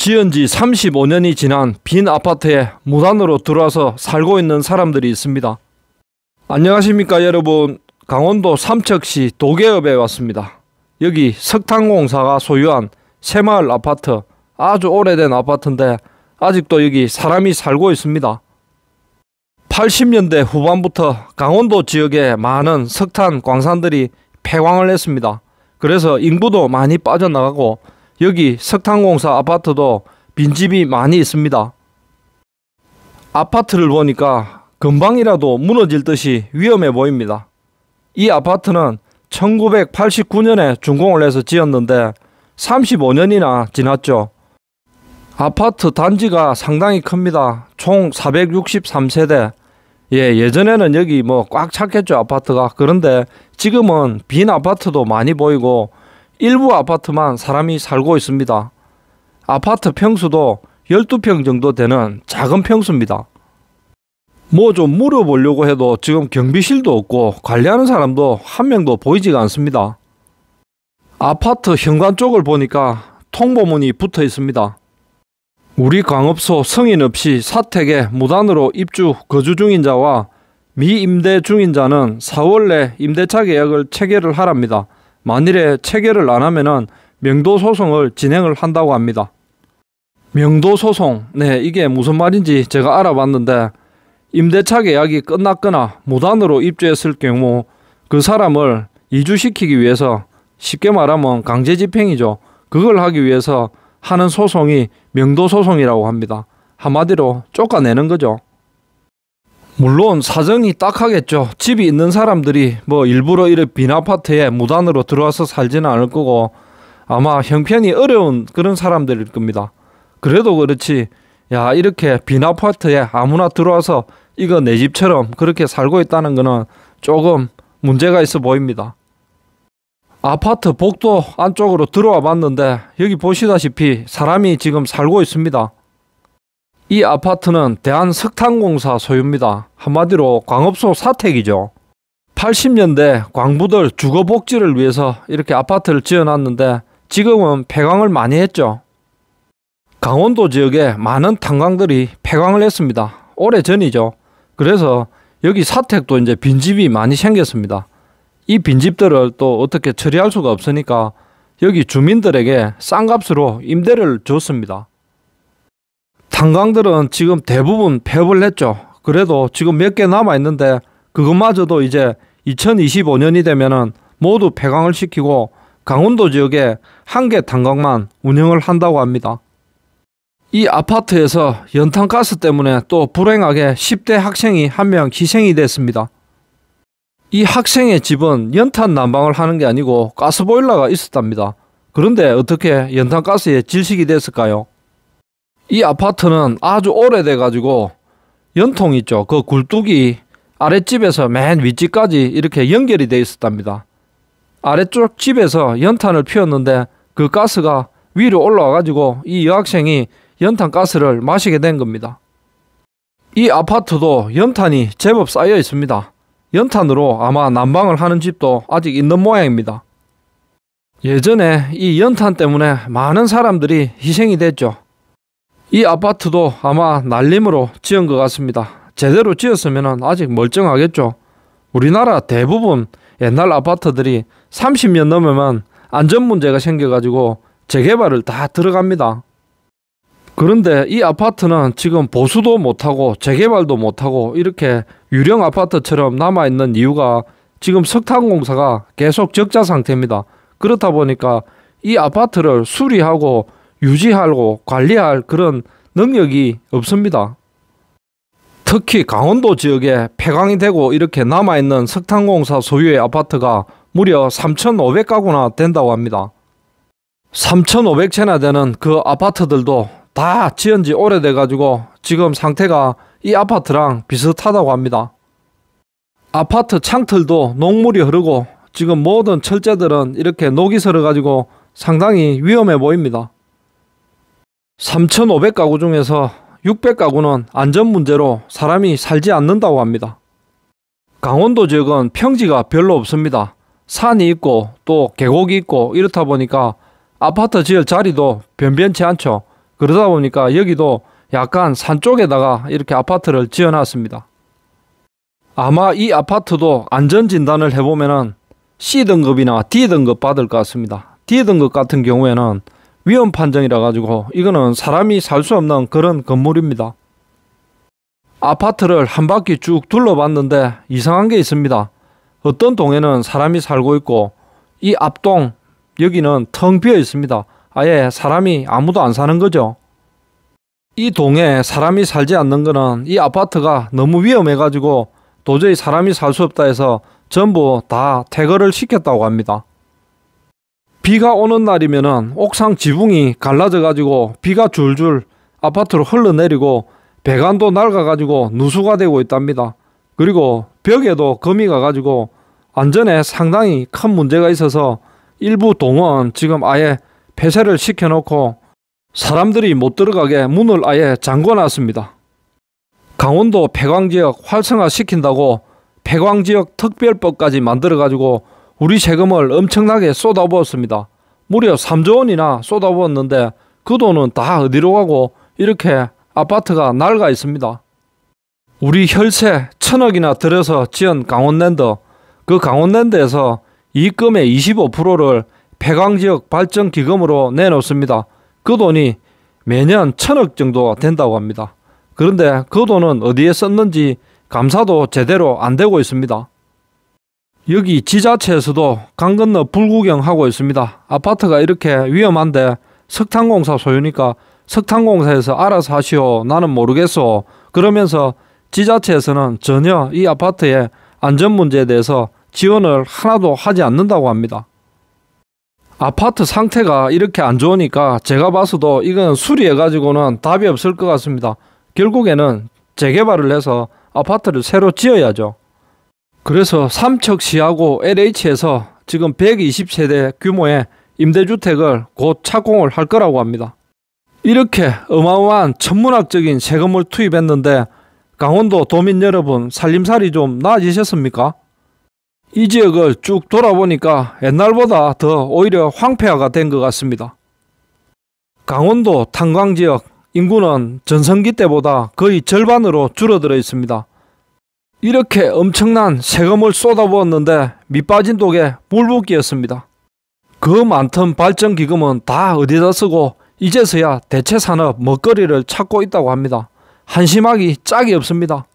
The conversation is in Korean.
지은 지 35년이 지난 빈 아파트에 무단으로 들어와서 살고 있는 사람들이 있습니다. 안녕하십니까 여러분. 강원도 삼척시 도계읍에 왔습니다. 여기 석탄공사가 소유한 새마을 아파트 아주 오래된 아파트인데 아직도 여기 사람이 살고 있습니다. 80년대 후반부터 강원도 지역에 많은 석탄 광산들이 폐광을 했습니다. 그래서 인구도 많이 빠져나가고 여기 석탄공사 아파트도 빈집이 많이 있습니다. 아파트를 보니까 금방이라도 무너질 듯이 위험해 보입니다. 이 아파트는 1989년에 준공을 해서 지었는데 35년이나 지났죠. 아파트 단지가 상당히 큽니다. 총 463세대. 예, 예전에는 여기 뭐 꽉 찼겠죠, 아파트가. 그런데 지금은 빈 아파트도 많이 보이고 일부 아파트만 사람이 살고 있습니다. 아파트 평수도 12평 정도 되는 작은 평수입니다. 뭐 좀 물어보려고 해도 지금 경비실도 없고 관리하는 사람도 한 명도 보이지가 않습니다. 아파트 현관 쪽을 보니까 통보문이 붙어 있습니다. 우리 광업소 성인 없이 사택에 무단으로 입주 거주 중인 자와 미임대 중인 자는 4월 내 임대차 계약을 체결을 하랍니다. 만일에 체결을 안 하면은 명도 소송을 진행을 한다고 합니다. 명도 소송. 네, 이게 무슨 말인지 제가 알아봤는데 임대차 계약이 끝났거나 무단으로 입주했을 경우 그 사람을 이주시키기 위해서 쉽게 말하면 강제 집행이죠. 그걸 하기 위해서 하는 소송이 명도 소송이라고 합니다. 한마디로 쫓아내는 거죠. 물론 사정이 딱하겠죠. 집이 있는 사람들이 뭐 일부러 이런 빈 아파트에 무단으로 들어와서 살지는 않을 거고 아마 형편이 어려운 그런 사람들일 겁니다. 그래도 그렇지 야 이렇게 빈 아파트에 아무나 들어와서 이거 내 집처럼 그렇게 살고 있다는 거는 조금 문제가 있어 보입니다. 아파트 복도 안쪽으로 들어와 봤는데 여기 보시다시피 사람이 지금 살고 있습니다. 이 아파트는 대한석탄공사 소유입니다. 한마디로 광업소 사택이죠. 80년대 광부들 주거복지를 위해서 이렇게 아파트를 지어놨는데 지금은 폐광을 많이 했죠. 강원도 지역에 많은 탄광들이 폐광을 했습니다. 오래전이죠. 그래서 여기 사택도 이제 빈집이 많이 생겼습니다. 이 빈집들을 또 어떻게 처리할 수가 없으니까 여기 주민들에게 싼 값으로 임대를 줬습니다. 탄광들은 지금 대부분 폐업을 했죠. 그래도 지금 몇 개 남아 있는데 그것마저도 이제 2025년이 되면은 모두 폐광을 시키고 강원도 지역에 한 개 탄광만 운영을 한다고 합니다. 이 아파트에서 연탄가스 때문에 또 불행하게 10대 학생이 한 명 희생이 됐습니다. 이 학생의 집은 연탄 난방을 하는 게 아니고 가스보일러가 있었답니다. 그런데 어떻게 연탄가스에 질식이 됐을까요? 이 아파트는 아주 오래돼 가지고 연통 있죠. 그 굴뚝이 아랫집에서 맨 윗집까지 이렇게 연결이 돼 있었답니다. 아래쪽 집에서 연탄을 피웠는데 그 가스가 위로 올라와 가지고 이 여학생이 연탄 가스를 마시게 된 겁니다. 이 아파트도 연탄이 제법 쌓여 있습니다. 연탄으로 아마 난방을 하는 집도 아직 있는 모양입니다. 예전에 이 연탄 때문에 많은 사람들이 희생이 됐죠. 이 아파트도 아마 날림으로 지은 것 같습니다. 제대로 지었으면 아직 멀쩡하겠죠. 우리나라 대부분 옛날 아파트들이 30년 넘으면 안전 문제가 생겨가지고 재개발을 다 들어갑니다. 그런데 이 아파트는 지금 보수도 못하고 재개발도 못하고 이렇게 유령 아파트처럼 남아있는 이유가 지금 석탄 공사가 계속 적자 상태입니다. 그렇다 보니까 이 아파트를 수리하고 유지하고 관리할 그런 능력이 없습니다. 특히 강원도 지역에 폐광이 되고 이렇게 남아있는 석탄공사 소유의 아파트가 무려 3,500가구나 된다고 합니다. 3,500채나 되는 그 아파트들도 다 지은 지 오래돼가지고 지금 상태가 이 아파트랑 비슷하다고 합니다. 아파트 창틀도 녹물이 흐르고 지금 모든 철제들은 이렇게 녹이 서어가지고 상당히 위험해 보입니다. 3,500가구 중에서 600가구는 안전 문제로 사람이 살지 않는다고 합니다. 강원도 지역은 평지가 별로 없습니다. 산이 있고 또 계곡이 있고 이렇다 보니까 아파트 지을 자리도 변변치 않죠. 그러다 보니까 여기도 약간 산 쪽에다가 이렇게 아파트를 지어놨습니다. 아마 이 아파트도 안전진단을 해보면 은 C등급이나 D등급 받을 것 같습니다. D등급 같은 경우에는 위험 판정이라 가지고 이거는 사람이 살 수 없는 그런 건물입니다. 아파트를 한 바퀴 쭉 둘러봤는데 이상한 게 있습니다. 어떤 동에는 사람이 살고 있고 이 앞동 여기는 텅 비어 있습니다. 아예 사람이 아무도 안 사는 거죠. 이 동에 사람이 살지 않는 거는 이 아파트가 너무 위험해 가지고 도저히 사람이 살 수 없다 해서 전부 다 퇴거를 시켰다고 합니다. 비가 오는 날이면은 옥상 지붕이 갈라져 가지고 비가 줄줄 아파트로 흘러내리고 배관도 낡아 가지고 누수가 되고 있답니다. 그리고 벽에도 거미 가 가지고 안전에 상당히 큰 문제가 있어서 일부 동원 지금 아예 폐쇄를 시켜놓고 사람들이 못 들어가게 문을 아예 잠궈놨습니다. 강원도 폐광지역 활성화시킨다고 폐광지역 특별법까지 만들어가지고 우리 세금을 엄청나게 쏟아부었습니다. 무려 3조 원이나 쏟아부었는데 그 돈은 다 어디로 가고 이렇게 아파트가 낡아 있습니다. 우리 혈세 천억이나 들여서 지은 강원랜드 그 강원랜드에서 이금의 25%를 폐광지역 발전기금으로 내놓습니다. 그 돈이 매년 천억 정도 된다고 합니다. 그런데 그 돈은 어디에 썼는지 감사도 제대로 안 되고 있습니다. 여기 지자체에서도 강 건너 불구경하고 있습니다. 아파트가 이렇게 위험한데 석탄공사 소유니까 석탄공사에서 알아서 하시오. 나는 모르겠소. 그러면서 지자체에서는 전혀 이 아파트의 안전 문제에 대해서 지원을 하나도 하지 않는다고 합니다. 아파트 상태가 이렇게 안 좋으니까 제가 봐서도 이건 수리해가지고는 답이 없을 것 같습니다. 결국에는 재개발을 해서 아파트를 새로 지어야죠. 그래서 삼척시하고 LH에서 지금 120세대 규모의 임대주택을 곧 착공을 할 거라고 합니다. 이렇게 어마어마한 천문학적인 세금을 투입했는데 강원도 도민 여러분 살림살이 좀 나아지셨습니까? 이 지역을 쭉 돌아보니까 옛날보다 더 오히려 황폐화가 된 것 같습니다. 강원도 탄광지역 인구는 전성기 때보다 거의 절반으로 줄어들어 있습니다. 이렇게 엄청난 세금을 쏟아부었는데 밑빠진 독에 물붓기였습니다. 그 많던 발전기금은 다 어디다 쓰고 이제서야 대체 산업 먹거리를 찾고 있다고 합니다. 한심하기 짝이 없습니다.